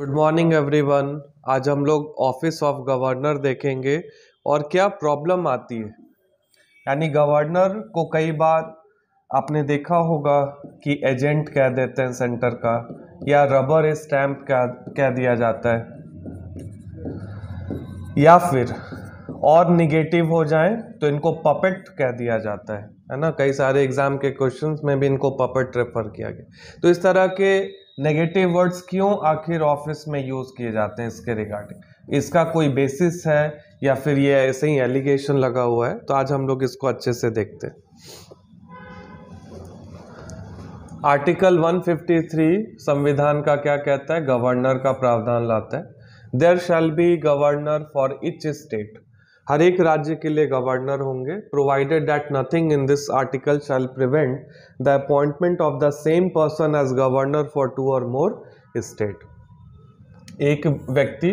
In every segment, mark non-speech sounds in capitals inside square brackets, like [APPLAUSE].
Good morning everyone आज हम लोग ऑफिस ऑफ गवर्नर देखेंगे और क्या प्रॉब्लम आती है यानी गवर्नर को कई बार आपने देखा होगा कि एजेंट कह देते हैं सेंटर का या रबर स्टैम्प कह कह दिया जाता है या फिर और निगेटिव हो जाए तो इनको पपेट कह दिया जाता है है ना कई सारे एग्ज़ाम के क्वेश्चंस में भी इनको पपेट रेफर किया गया तो इस तरह के नेगेटिव वर्ड्स क्यों आखिर ऑफिस में यूज़ किए जाते हैं इसके रिगार्डिंग इसका कोई बेसिस है या फिर ये ऐसे ही एलिगेशन लगा हुआ है तो आज हम लोग इसको अच्छे से देखते हैं आर्टिकल 153 संविधान का क्या कहता है गवर्नर का प्रावधान लाता है there shall be governor for each state हर एक राज्य के लिए गवर्नर होंगे provided that nothing in this article shall prevent the appointment of the same person as governor for two और मोर स्टेट एक व्यक्ति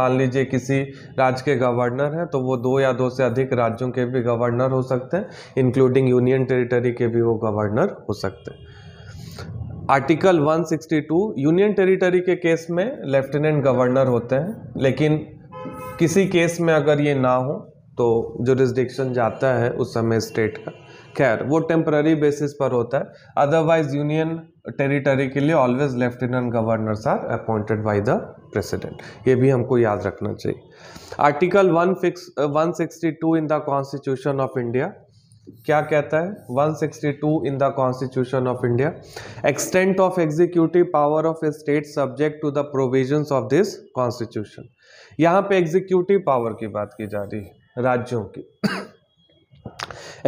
मान लीजिए किसी राज्य के गवर्नर हैं तो वो दो या दो से अधिक राज्यों के भी गवर्नर हो सकते हैं इंक्लूडिंग यूनियन टेरिटरी के भी वो गवर्नर हो सकते हैं आर्टिकल 162 यूनियन टेरिटरी के केस में लेफ्टिनेंट गवर्नर होते हैं लेकिन किसी केस में अगर ये ना हो तो जो रिजडिक्शन जाता है उस समय स्टेट का खैर वो टेम्पररी बेसिस पर होता है अदरवाइज यूनियन टेरिटरी के लिए always lieutenant governor are appointed by the president ये भी हमको याद रखना चाहिए article one six one sixty two in the constitution of India क्या कहता है 162 in the constitution of India extent of executive power of a state subject to the provisions of this constitution यहाँ पे एग्जीक्यूटिव पावर की बात की जा रही है राज्यों की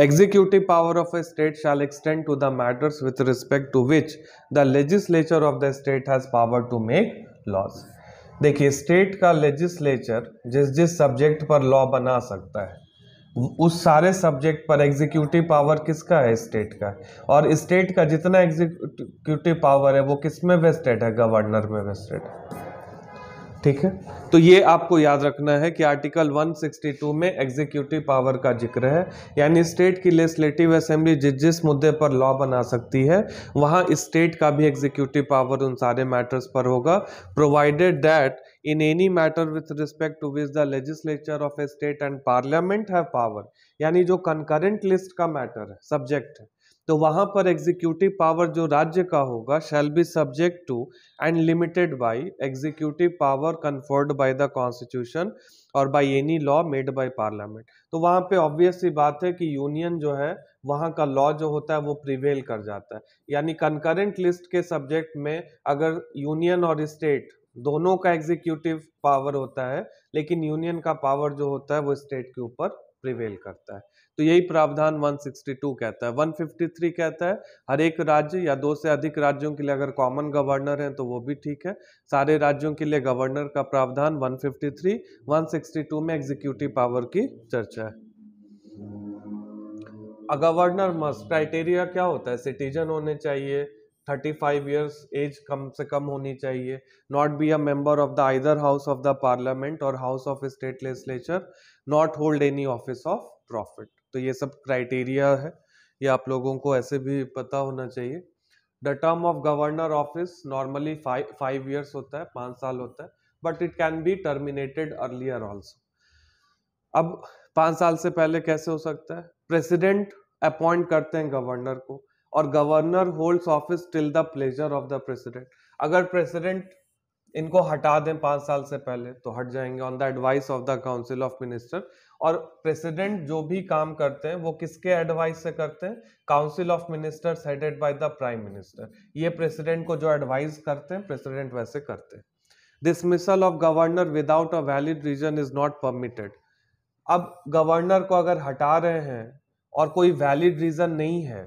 executive power of a state shall extend to the matters with respect to which the legislature of the state has power to make laws देखिए स्टेट का लेजिस्लेचर जिस जिस सब्जेक्ट पर लॉ बना सकता है उस सारे सब्जेक्ट पर एग्जीक्यूटिव पावर किसका है स्टेट का और स्टेट का जितना एग्जीक्यूटिव पावर है वो किस में वेस्टेड है गवर्नर में वेस्टेड है ठीक है तो ये आपको याद रखना है कि आर्टिकल 162 में एग्जीक्यूटिव पावर का जिक्र है यानी स्टेट की लेजिस्लेटिव असेंबली जिस जिस मुद्दे पर लॉ बना सकती है वहाँ स्टेट का भी एग्जीक्यूटिव पावर उन सारे मैटर्स पर होगा provided that in any matter with respect to which the legislature of a state and parliament has power यानी जो कंकरेंट लिस्ट का मैटर है सब्जेक्ट है तो वहाँ पर एग्जीक्यूटिव पावर जो राज्य का होगा shall be subject to and limited by executive power conferred by the constitution और by any law made by parliament तो वहाँ पे ऑब्वियस सी बात है कि यूनियन जो है वहाँ का लॉ जो होता है वो प्रिवेल कर जाता है यानी कंकरेंट लिस्ट के सब्जेक्ट में अगर यूनियन और स्टेट दोनों का एग्जीक्यूटिव पावर होता है लेकिन यूनियन का पावर जो होता है वो स्टेट के ऊपर प्रिवेल करता है तो यही प्रावधान 162 कहता है 153 कहता है हर एक राज्य या दो से अधिक राज्यों के लिए अगर कॉमन गवर्नर हैं तो वो भी ठीक है सारे राज्यों के लिए गवर्नर का प्रावधान 153 162 में एग्जीक्यूटिव पावर की चर्चा है अ गवर्नर मस्ट क्राइटेरिया क्या होता है सिटीजन होने चाहिए थर्टी फाइव ईयर्स एज कम से कम होनी चाहिए not be a member of the either house of the parliament और house of state legislature not hold any office of profit तो ये सब क्राइटेरिया है ये आप लोगों को ऐसे भी पता होना चाहिए the term of governor office normally five years होता है पाँच साल होता है but it can be terminated earlier also अब पाँच साल से पहले कैसे हो सकता है प्रेसिडेंट अपॉइंट करते हैं गवर्नर को और governor holds office till the pleasure of the president अगर प्रेसिडेंट इनको हटा दें पाँच साल से पहले तो हट जाएंगे on the advice of the council of minister और प्रेसिडेंट जो भी काम करते हैं वो किसके एडवाइस से करते हैं council of minister headed by the prime minister ये प्रेसिडेंट को जो एडवाइस करते हैं प्रेसिडेंट वैसे करते हैं dismissal of governor without a valid reason is not permitted अब गवर्नर को अगर हटा रहे हैं और कोई वैलिड रीजन नहीं है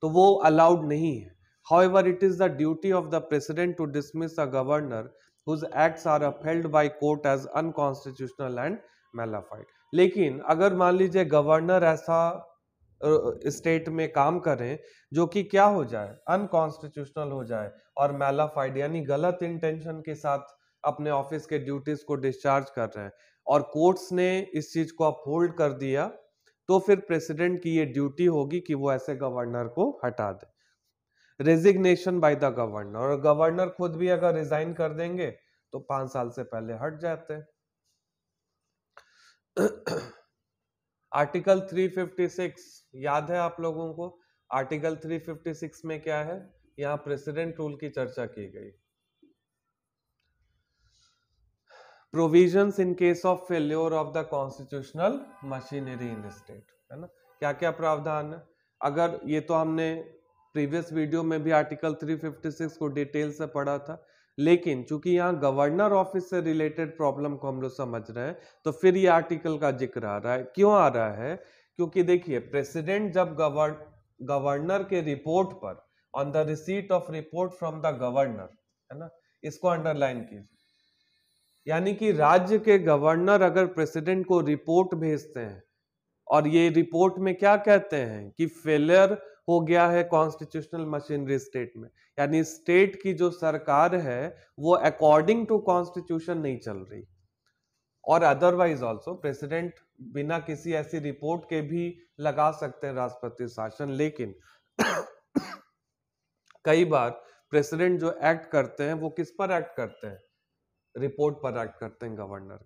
तो वो अलाउड नहीं है however it is the duty of the president to dismiss a governor whose acts are upheld by court as unconstitutional and mala fide लेकिन अगर मान लीजिए गवर्नर ऐसा स्टेट में काम करें जो कि क्या हो जाए अनकॉन्स्टिट्यूशनल हो जाए और मेलाफाइड यानी गलत इंटेंशन के साथ अपने ऑफिस के ड्यूटीज को डिस्चार्ज कर रहे हैं और कोर्ट्स ने इस चीज को अपहोल्ड कर दिया तो फिर प्रेसिडेंट की ये ड्यूटी होगी कि वो ऐसे गवर्नर को हटा दे रेजिग्नेशन बाय द गवर्नर और गवर्नर खुद भी अगर रिजाइन कर देंगे तो पांच साल से पहले हट जाते हैं आर्टिकल 356 याद है आप लोगों को आर्टिकल 356 में क्या है यहाँ प्रेसिडेंट रूल की चर्चा की गई provisions in case of failure of the constitutional machinery in state है ना क्या क्या प्रावधान है अगर ये तो हमने प्रीवियस वीडियो में भी आर्टिकल 356 को डिटेल से पढ़ा था लेकिन चूंकि यहाँ गवर्नर ऑफिस से रिलेटेड प्रॉब्लम को हम लोग समझ रहे हैं तो फिर ये आर्टिकल का जिक्र आ रहा है क्यों आ रहा है क्योंकि देखिए प्रेसिडेंट जब गवर्नर के रिपोर्ट पर on the receipt of report from the governor है ना इसको अंडरलाइन कीजिए यानी कि राज्य के गवर्नर अगर प्रेसिडेंट को रिपोर्ट भेजते हैं और ये रिपोर्ट में क्या कहते हैं कि फेलियर हो गया है कॉन्स्टिट्यूशनल मशीनरी स्टेट में यानी स्टेट की जो सरकार है वो अकॉर्डिंग टू कॉन्स्टिट्यूशन नहीं चल रही और अदरवाइज ऑल्सो प्रेसिडेंट बिना किसी ऐसी रिपोर्ट के भी लगा सकते हैं राष्ट्रपति शासन लेकिन कई बार प्रेसिडेंट जो एक्ट करते हैं वो किस पर एक्ट करते हैं रिपोर्ट पर एक्ट करते हैं गवर्नर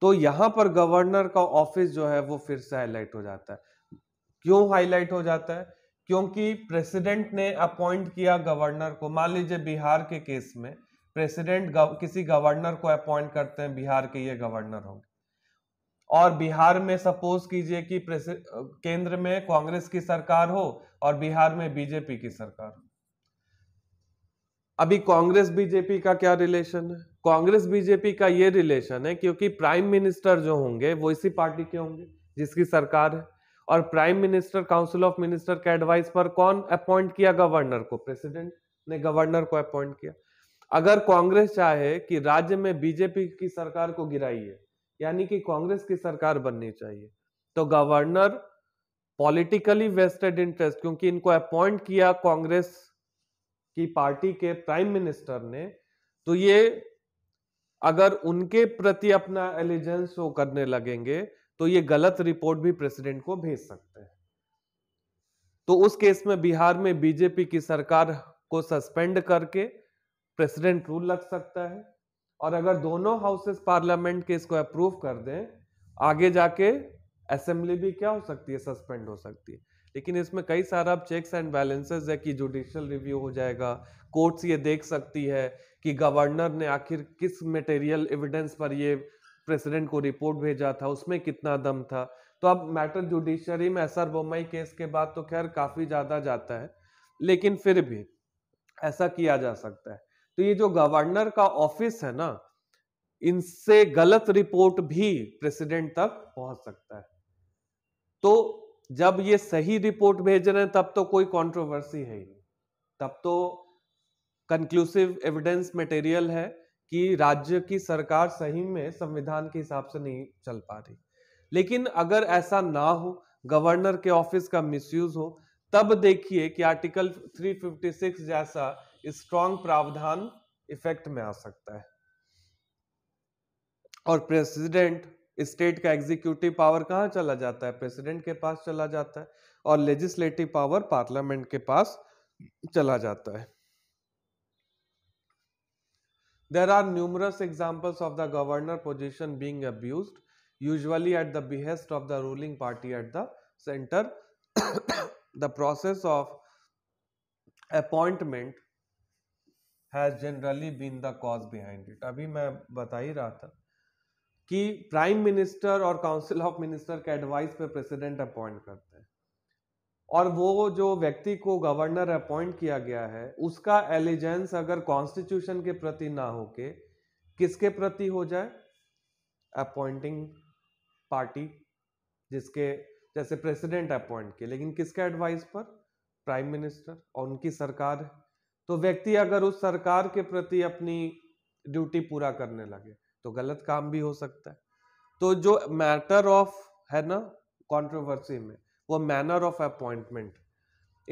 तो यहां पर गवर्नर का ऑफिस जो है वो फिर से हाईलाइट हो जाता है क्यों हाईलाइट हो जाता है क्योंकि प्रेसिडेंट ने अपॉइंट किया गवर्नर को मान लीजिए बिहार के केस में प्रेसिडेंट गव, किसी गवर्नर को अपॉइंट करते हैं बिहार के ये गवर्नर होंगे और बिहार में सपोज कीजिए कि केंद्र में कांग्रेस की सरकार हो और बिहार में बीजेपी की सरकार हो अभी कांग्रेस बीजेपी का क्या रिलेशन है कांग्रेस बीजेपी का ये रिलेशन है क्योंकि प्राइम मिनिस्टर जो होंगे वो इसी पार्टी के होंगे जिसकी सरकार है और prime minister council of minister के एडवाइस पर कौन अपॉइंट किया गवर्नर को प्रेसिडेंट ने गवर्नर को अपॉइंट किया अगर कांग्रेस चाहे कि राज्य में बीजेपी की सरकार को गिराइए यानी कि कांग्रेस की सरकार बननी चाहिए तो गवर्नर पॉलिटिकली वेस्टेड इंटरेस्ट क्योंकि इनको अपॉइंट किया कांग्रेस की पार्टी के प्राइम मिनिस्टर ने तो ये अगर उनके प्रति अपना एलिजेंस वो करने लगेंगे तो ये गलत रिपोर्ट भी प्रेसिडेंट को भेज सकते हैं तो उस केस में बिहार में बीजेपी की सरकार को सस्पेंड करके प्रेसिडेंट रूल लग सकता है और अगर दोनों हाउसेस पार्लियामेंट के इसको अप्रूव कर दें आगे जाके असेंबली भी क्या हो सकती है सस्पेंड हो सकती है लेकिन इसमें कई सारा अब चेक्स एंड बैलेंसेस है कि जुडिशियल रिव्यू हो जाएगा कोर्ट्स ये देख सकती है कि गवर्नर ने आखिर किस मटेरियल एविडेंस पर ये प्रेसिडेंट को रिपोर्ट भेजा था उसमें कितना दम था तो अब मैटर जुडिशरी में एस बोमई केस के बाद तो खैर काफ़ी ज़्यादा जाता है लेकिन फिर भी ऐसा किया जा सकता है तो ये जो गवर्नर का ऑफिस है ना इनसे गलत रिपोर्ट भी प्रेसिडेंट तक पहुंच सकता है तो जब ये सही रिपोर्ट भेज रहे हैं तब तो कोई कंट्रोवर्सी है ही नहीं तब तो कंक्लूसिव एविडेंस मटेरियल है कि राज्य की सरकार सही में संविधान के हिसाब से नहीं चल पा रही लेकिन अगर ऐसा ना हो गवर्नर के ऑफिस का मिसयूज हो तब देखिए कि आर्टिकल 356 जैसा स्ट्रॉन्ग प्रावधान इफेक्ट में आ सकता है और प्रेसिडेंट स्टेट का एग्जीक्यूटिव पावर कहाँ चला जाता है प्रेसिडेंट के पास चला जाता है और लेजिस्लेटिव पावर पार्लियामेंट के पास चला जाता है There are numerous examples of the governor position being abused, usually at the behest of the ruling party at the center. the process of appointment has generally been the cause behind it abhi main bata hi raha tha ki prime minister or council of minister ke advice pe president appoint karte hain और वो जो व्यक्ति को governor appoint किया गया है उसका allegiance अगर कॉन्स्टिट्यूशन के प्रति ना होके किसके प्रति हो जाए अपॉइंटिंग पार्टी जिसके जैसे प्रेसिडेंट अपॉइंट किए लेकिन किसके एडवाइस पर प्राइम मिनिस्टर और उनकी सरकार है तो व्यक्ति अगर उस सरकार के प्रति अपनी ड्यूटी पूरा करने लगे तो गलत काम भी हो सकता है तो जो मैटर ऑफ है ना कंट्रोवर्सी में वो manner of appointment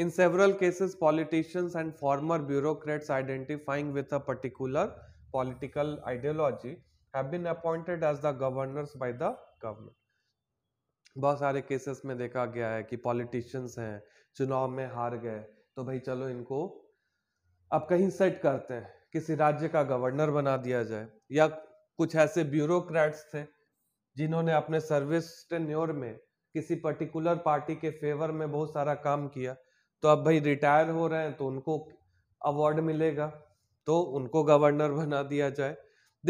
in several cases politicians and former bureaucrats identifying with a particular political ideology have been appointed as the governors by the government बहुत सारे केसेस में देखा गया है कि पॉलिटिशियंस हैं चुनाव में हार गए तो भाई चलो इनको अब कहीं सेट करते हैं किसी राज्य का गवर्नर बना दिया जाए या कुछ ऐसे ब्यूरोक्रेट्स थे जिन्होंने अपने सर्विस टेन्योर में किसी पर्टिकुलर पार्टी के फेवर में बहुत सारा काम किया तो अब भाई रिटायर हो रहे हैं तो उनको अवार्ड मिलेगा तो उनको गवर्नर बना दिया जाए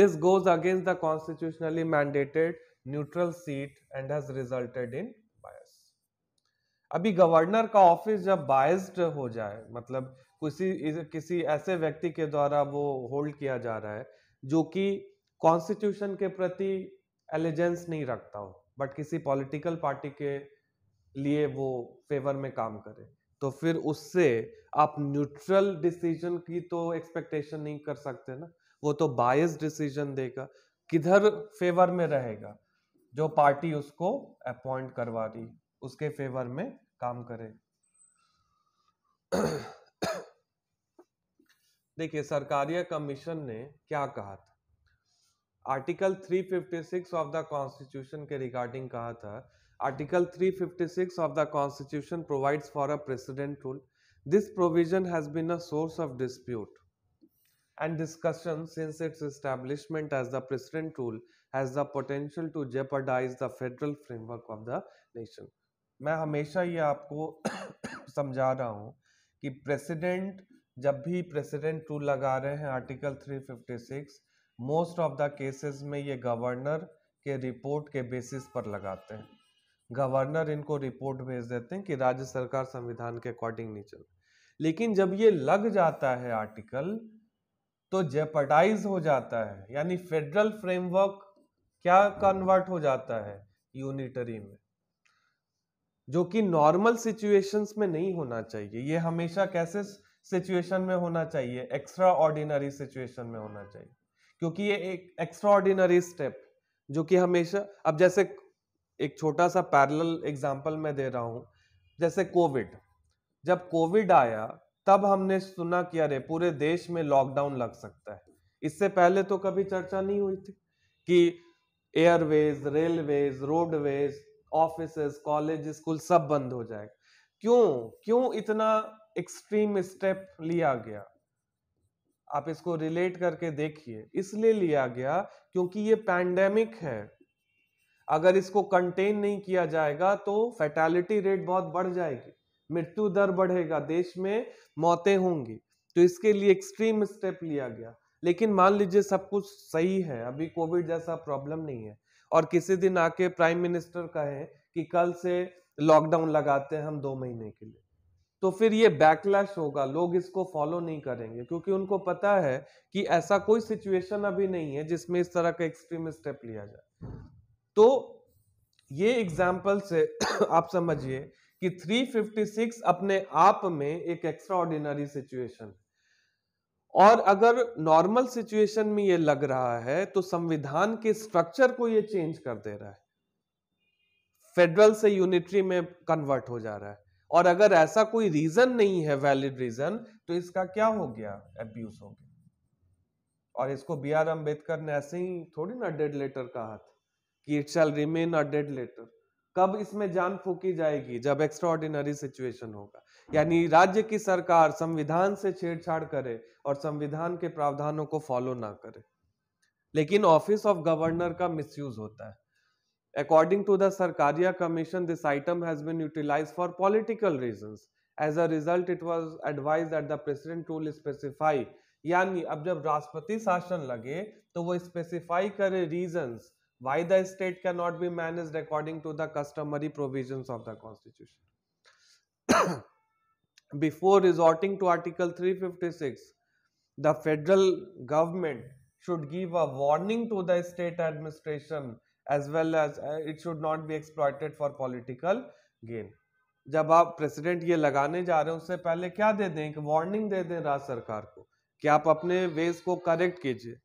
this goes against the constitutionally mandated neutral seat and has resulted in bias अभी गवर्नर का ऑफिस जब बायस्ड हो जाए मतलब किसी किसी ऐसे व्यक्ति के द्वारा वो होल्ड किया जा रहा है जो कि कॉन्स्टिट्यूशन के प्रति एलिजेंस नहीं रखता हो बट किसी पॉलिटिकल पार्टी के लिए वो फेवर में काम करे तो फिर उससे आप न्यूट्रल डिसीजन की तो एक्सपेक्टेशन नहीं कर सकते ना वो तो बायस डिसीजन देगा किधर फेवर में रहेगा जो पार्टी उसको अपॉइंट करवा रही उसके फेवर में काम करे [COUGHS] देखिए सरकारिया कमीशन ने क्या कहा था आर्टिकल 356 ऑफ द कॉन्स्टिट्यूशन के रिगार्डिंग कहा था article 356 of the constitution provides for a president rule this provision has been a source of dispute and discussion since its establishment as the president rule has the potential to jeopardise the federal framework of the nation मैं हमेशा ये आपको [COUGHS] समझा रहा हूँ कि president जब भी प्रेसिडेंट रूल लगा रहे हैं article 356 most of the cases में ये गवर्नर के रिपोर्ट के बेसिस पर लगाते हैं गवर्नर इनको रिपोर्ट भेज देते हैं कि राज्य सरकार संविधान के अकॉर्डिंग नहीं चल लेकिन जब ये लग जाता है आर्टिकल तो जेपटाइज हो जाता है यानी फेडरल फ्रेमवर्क क्या कन्वर्ट हो जाता है यूनिटरी में जो कि नॉर्मल सिचुएशंस में नहीं होना चाहिए ये हमेशा कैसे सिचुएशन में होना चाहिए एक्स्ट्रा ऑर्डिनरी सिचुएशन में होना चाहिए क्योंकि ये एक एक्स्ट्रॉर्डिनरी स्टेप जो कि हमेशा अब जैसे एक छोटा सा पैरल एग्जाम्पल मैं दे रहा हूँ जैसे कोविड जब कोविड आया तब हमने सुना कि अरे पूरे देश में लॉकडाउन लग सकता है इससे पहले तो कभी चर्चा नहीं हुई थी कि airways railways roadways office college school सब बंद हो जाएगा क्यों क्यों इतना एक्सट्रीम स्टेप लिया गया आप इसको रिलेट करके देखिए इसलिए लिया गया क्योंकि ये पैंडेमिक है अगर इसको कंटेन नहीं किया जाएगा तो फैटेलिटी रेट बहुत बढ़ जाएगी मृत्यु दर बढ़ेगा देश में मौतें होंगी तो इसके लिए एक्सट्रीम स्टेप लिया गया लेकिन मान लीजिए सब कुछ सही है अभी कोविड जैसा प्रॉब्लम नहीं है और किसी दिन आके प्राइम मिनिस्टर कहे कि कल से लॉकडाउन लगाते हैं हम दो महीने के लिए तो फिर ये बैकलैश होगा लोग इसको फॉलो नहीं करेंगे क्योंकि उनको पता है कि ऐसा कोई सिचुएशन अभी नहीं है जिसमें इस तरह का एक्सट्रीम स्टेप लिया जाए तो ये एग्जाम्पल से [CLEARS THROAT] आप समझिए कि 356 अपने आप में एक एक्स्ट्रा ऑर्डिनरी सिचुएशन और अगर नॉर्मल सिचुएशन में ये लग रहा है तो संविधान के स्ट्रक्चर को ये चेंज कर दे रहा है फेडरल से यूनिटरी में कन्वर्ट हो जा रहा है और अगर ऐसा कोई रीजन नहीं है वैलिड रीजन तो इसका क्या हो गया एब्यूज हो गया और इसको बी आर अम्बेडकर ने ऐसे ही थोड़ी ना डेड लेटर कहा था कि it shall remain a dead letter कब इसमें जान फूकी जाएगी जब एक्स्ट्रॉर्डिनरी सिचुएशन होगा यानी राज्य की सरकार संविधान से छेड़छाड़ करे और संविधान के प्रावधानों को फॉलो ना करे लेकिन ऑफिस ऑफ गवर्नर का मिसयूज होता है According to the Sarkaria Commission, this item has been utilized for political reasons. As a result, it was advised that the president will specify. यानी the जब राष्ट्रपति शासन लगे तो वो स्पेसिफाई करे reasons why the state cannot be managed according to the customary provisions of the constitution [COUGHS] before resorting to article 356 the federal government should give a warning to the state administration as well as it should not be exploited for political gain जब आप president ये लगाने जा रहे हैं उससे पहले क्या दे दें एक वार्निंग दे दें राज्य सरकार को कि आप अपने वेज को करेक्ट कीजिए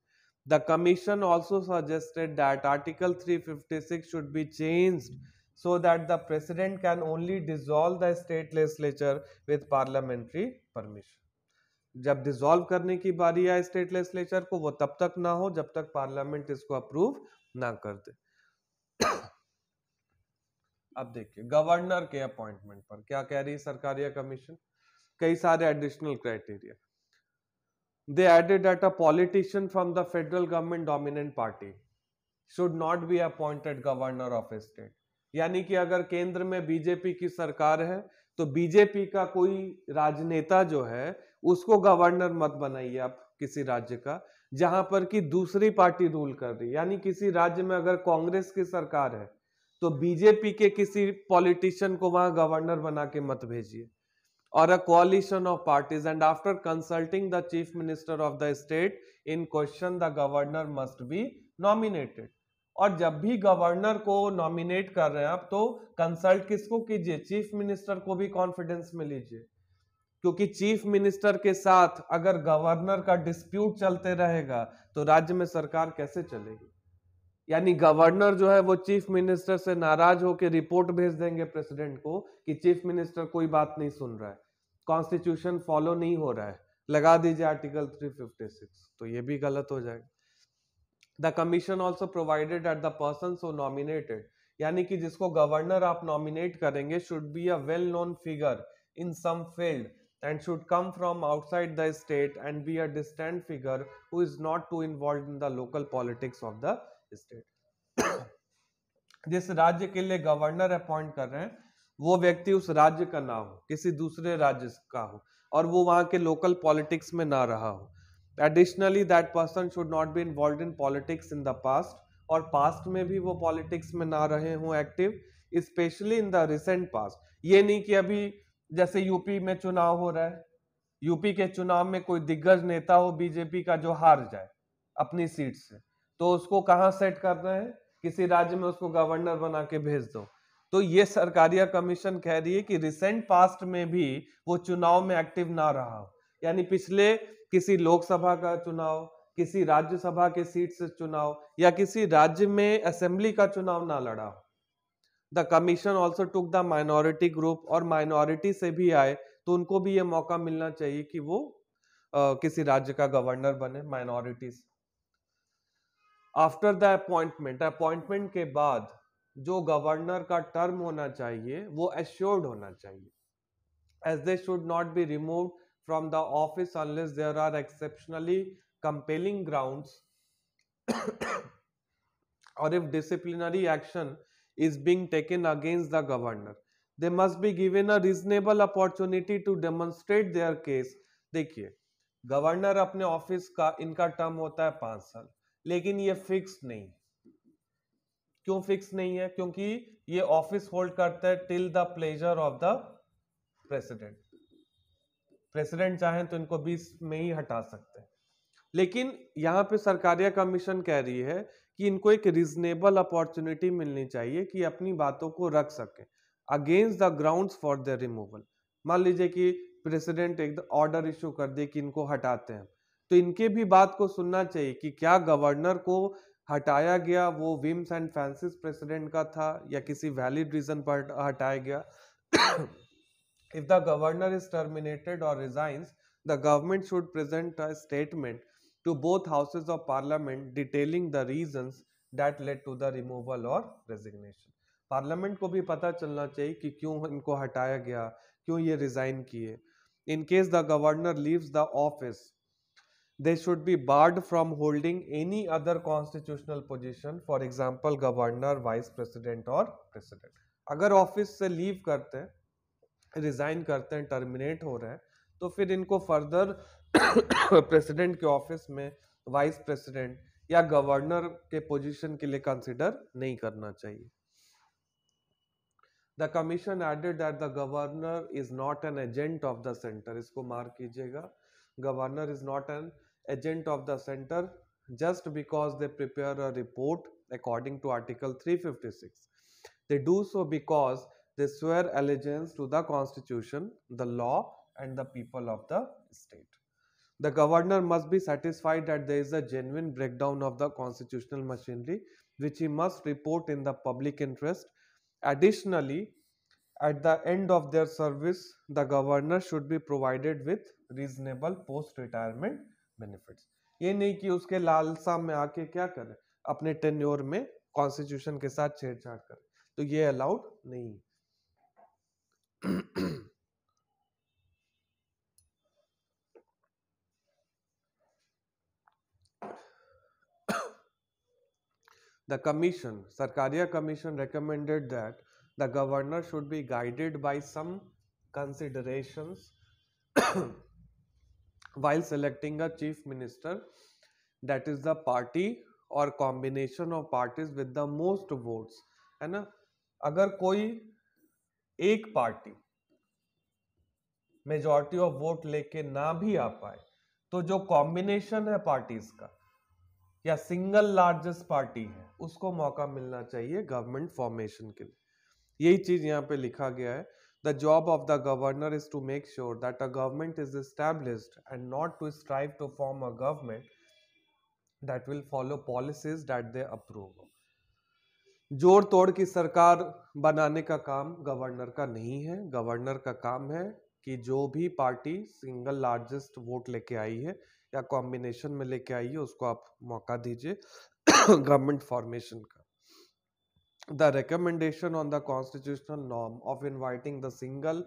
the commission also suggested that article 356 should be changed so that the president can only dissolve the state legislature with parliamentary permission जब डिसॉल्व करने की बारी आए स्टेट लेजिस्लेचर को वो तब तक ना हो जब तक पार्लियामेंट इसको अप्रूव ना कर दे अब देखिए गवर्नर के अपॉइंटमेंट पर क्या कह रही है या कमीशन कई सारे additional criteria they added that a politician from the federal government dominant party should not be appointed governor of a यानी कि अगर केंद्र में बीजेपी की सरकार है तो बीजेपी का कोई राजनेता जो है उसको गवर्नर मत बनाइए आप किसी राज्य का जहां पर कि दूसरी पार्टी रूल कर रही यानी किसी राज्य में अगर कांग्रेस की सरकार है तो बीजेपी के किसी पॉलिटिशियन को वहां गवर्नर बना के मत भेजिए और a coalition of parties and after consulting the chief minister of the state in question the governor must be nominated और जब भी गवर्नर को नॉमिनेट कर रहे हैं आप तो कंसल्ट किसको कीजिए चीफ मिनिस्टर को भी कॉन्फिडेंस में लीजिए क्योंकि चीफ मिनिस्टर के साथ अगर गवर्नर का डिस्प्यूट चलते रहेगा तो राज्य में सरकार कैसे चलेगी यानी गवर्नर जो है वो चीफ मिनिस्टर से नाराज होकर रिपोर्ट भेज देंगे प्रेसिडेंट को कि चीफ मिनिस्टर कोई बात नहीं सुन रहा है कॉन्स्टिट्यूशन फॉलो नहीं हो रहा है लगा दीजिए आर्टिकल 356 तो ये भी गलत हो जाएगा the commission also provided that the person so nominated यानी कि जिसको गवर्नर आप नॉमिनेट करेंगे should be a well known figure in some field and should come from outside the state and be a distant figure who is not too involved in the local politics of the state [COUGHS] जिस राज्य के लिए governor appoint कर रहे हैं वो व्यक्ति उस राज्य का ना हो किसी दूसरे राज्य का हो और वो वहां के लोकल पॉलिटिक्स में ना रहा हो additionally that person should not be involve in politics in the past और पास्ट में भी वो पॉलिटिक्स में ना रहे हों active specially in the recent past ये नहीं कि अभी जैसे यूपी में चुनाव हो रहा है यूपी के चुनाव में कोई दिग्गज नेता हो बीजेपी का जो हार जाए अपनी सीट से तो उसको कहाँ सेट कर रहे हैं किसी राज्य में उसको गवर्नर बना के भेज दो तो ये सरकारिया कमीशन कह रही है कि रिसेंट पास्ट में भी वो चुनाव में एक्टिव ना रहा हो यानी पिछले किसी लोकसभा का चुनाव किसी राज्यसभा के सीट से चुनाव या किसी राज्य में असेंबली का चुनाव ना लड़ा हो the commission also took the minority group और माइनॉरिटी से भी आए तो उनको भी ये मौका मिलना चाहिए कि वो आ, किसी राज्य का गवर्नर बने minorities after the appointment appointment के बाद जो गवर्नर का टर्म होना चाहिए वो एश्योर्ड होना चाहिए as they should not be remove from the office unless there are exceptionally compelling ground और if disciplinary action is being taken against the governor they must be given a reasonable opportunity to demonstrate their case देखिए governor अपने office का इनका term होता है पांच साल लेकिन ये फिक्स नहीं क्यों फिक्स नहीं है क्योंकि ये ऑफिस होल्ड करता है till the pleasure of the president president चाहें तो इनको बीस में ही हटा सकते हैं लेकिन यहाँ पे सरकारिया कमीशन कह रही है कि इनको एक रीजनेबल अपॉर्चुनिटी मिलनी चाहिए कि अपनी बातों को रख सकें against the ground for the removal मान लीजिए कि प्रेसिडेंट एक ऑर्डर इशू कर दे कि इनको हटाते हैं तो इनके भी बात को सुनना चाहिए कि क्या गवर्नर को हटाया गया वो विम्स एंड फैंसिस प्रेसिडेंट का था या किसी वैलिड रीजन पर हटाया गया if the governor is terminated और resigns the government should present a statement to both houses of parliament detailing the reasons that led to the removal or resignation parliament ko bhi pata chalna chahiye ki kyun inko hataya gaya kyun ye resign kiye in case the governor leaves the office they should be barred from holding any other constitutional position for example governor vice president or president agar office se leave karte resign karte terminate ho rahe हो तो फिर इनको further president के office में vice president या governor के position के लिए कंसिडर नहीं करना चाहिए the commission added that the governor is not an agent of the centre इसको मार्क कीजिएगा governor is not an agent of the centre just because they prepare according to article three fifty 356 they do so because they swear allegiance to the constitution the law and the people of the state. The governor must be satisfied that there is a genuine breakdown of the constitutional machinery which he must report in the public interest. Additionally, at the end of their service, the governor should be provided with reasonable post retirement benefits. ye ये नहीं कि उसके लालसा में आके क्या करें अपने टेन्योर में कॉन्स्टिट्यूशन के साथ छेड़छाड़ करें तो ये अलाउड नहीं The commission, Sarkaria commission recommended that the governor should be guided by some considerations while selecting a chief minister that is the party or combination of parties with the most votes hai na agar koi ek party majority of vote लेके ना भी आ पाए तो जो combination है parties का या single largest party है उसको मौका मिलना चाहिए गवर्नमेंट फॉर्मेशन के लिए यही चीज यहाँ पे लिखा गया है the job of the governor is to make sure that a government is established and not to strive to form a government that will follow policies that they approve जोर तोड़ की सरकार बनाने का काम गवर्नर का नहीं है गवर्नर का काम है कि जो भी पार्टी सिंगल लार्जेस्ट वोट लेके आई है या कॉम्बिनेशन में लेके आई है उसको आप मौका दीजिए government formation ka the recommendation on the constitutional norm of inviting the single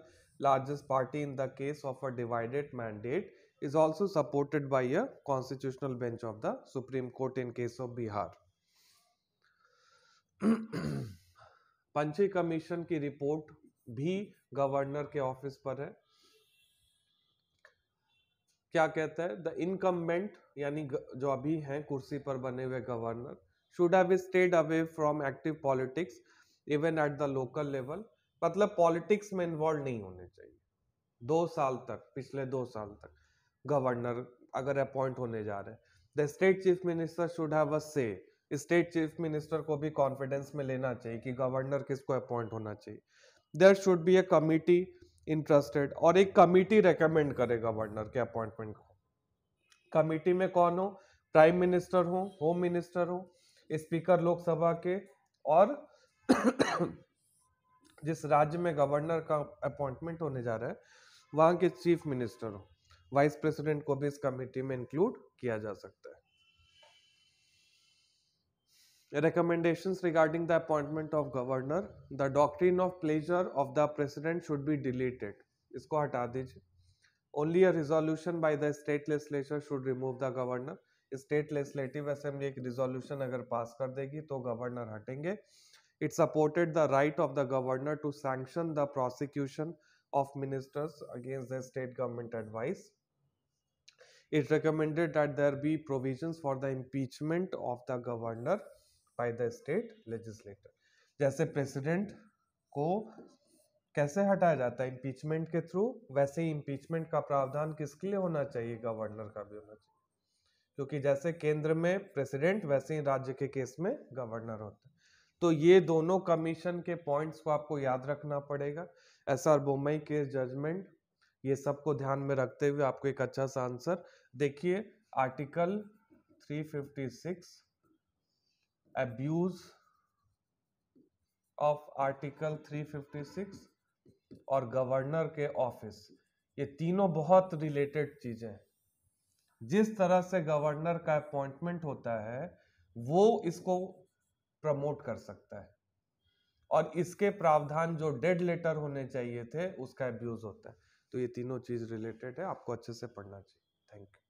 largest party in the case of a divided mandate is also supported by a constitutional bench of the Supreme Court in case of Bihar. Punchhi commission की report भी governor के office पर है क्या कहता है the incumbent यानी जो अभी हैं कुर्सी पर बने हुए governor should have stayed away from active politics even at the local level मतलब पॉलिटिक्स में इन्वॉल्व नहीं होने चाहिए दो साल तक पिछले दो साल तक गवर्नर अगर अपॉइंट होने जा रहे the state chief minister should have a say state chief minister को भी कॉन्फिडेंस में लेना चाहिए कि गवर्नर किसको अपॉइंट होना चाहिए there should be A committee interested और एक कमिटी रेकमेंड करे गवर्नर के अपॉइंटमेंट को कमेटी में कौन हो प्राइम मिनिस्टर हो होम मिनिस्टर हो स्पीकर लोकसभा के और [COUGHS] जिस राज्य में गवर्नर का अपॉइंटमेंट होने जा रहा है वहां के चीफ मिनिस्टर हो वाइस प्रेसिडेंट को भी इस कमेटी में इंक्लूड किया जा सकता है recommendation regarding the appointment of governor the doctrine of pleasure of the president should be deleted इसको हटा दीजिए only a resolution by the state legislature should remove the governor state legislative assembly ek resolution agar pass kar degi to governor hatenge it supported the right of the governor to sanction the prosecution of ministers against the state government advice. It recommended that there be provisions for the impeachment of the governor by the state legislature. jaise president को कैसे हटाया जाता है impeachment के through वैसे ही impeachment का प्रावधान किसके लिए होना चाहिए गवर्नर का भी होना चाहिए क्योंकि जैसे केंद्र में प्रेसिडेंट वैसे ही राज्य के केस में गवर्नर होता है तो ये दोनों कमीशन के पॉइंट्स को आपको याद रखना पड़ेगा एस आर बोमई के जजमेंट ये सबको ध्यान में रखते हुए आपको एक अच्छा सा आंसर देखिए आर्टिकल 356 अब्यूज ऑफ आर्टिकल 356 और गवर्नर के ऑफिस ये तीनों बहुत रिलेटेड चीजें हैं जिस तरह से गवर्नर का अपॉइंटमेंट होता है वो इसको प्रमोट कर सकता है और इसके प्रावधान जो डेड लेटर होने चाहिए थे उसका एब्यूज होता है तो ये तीनों चीज रिलेटेड है आपको अच्छे से पढ़ना चाहिए थैंक यू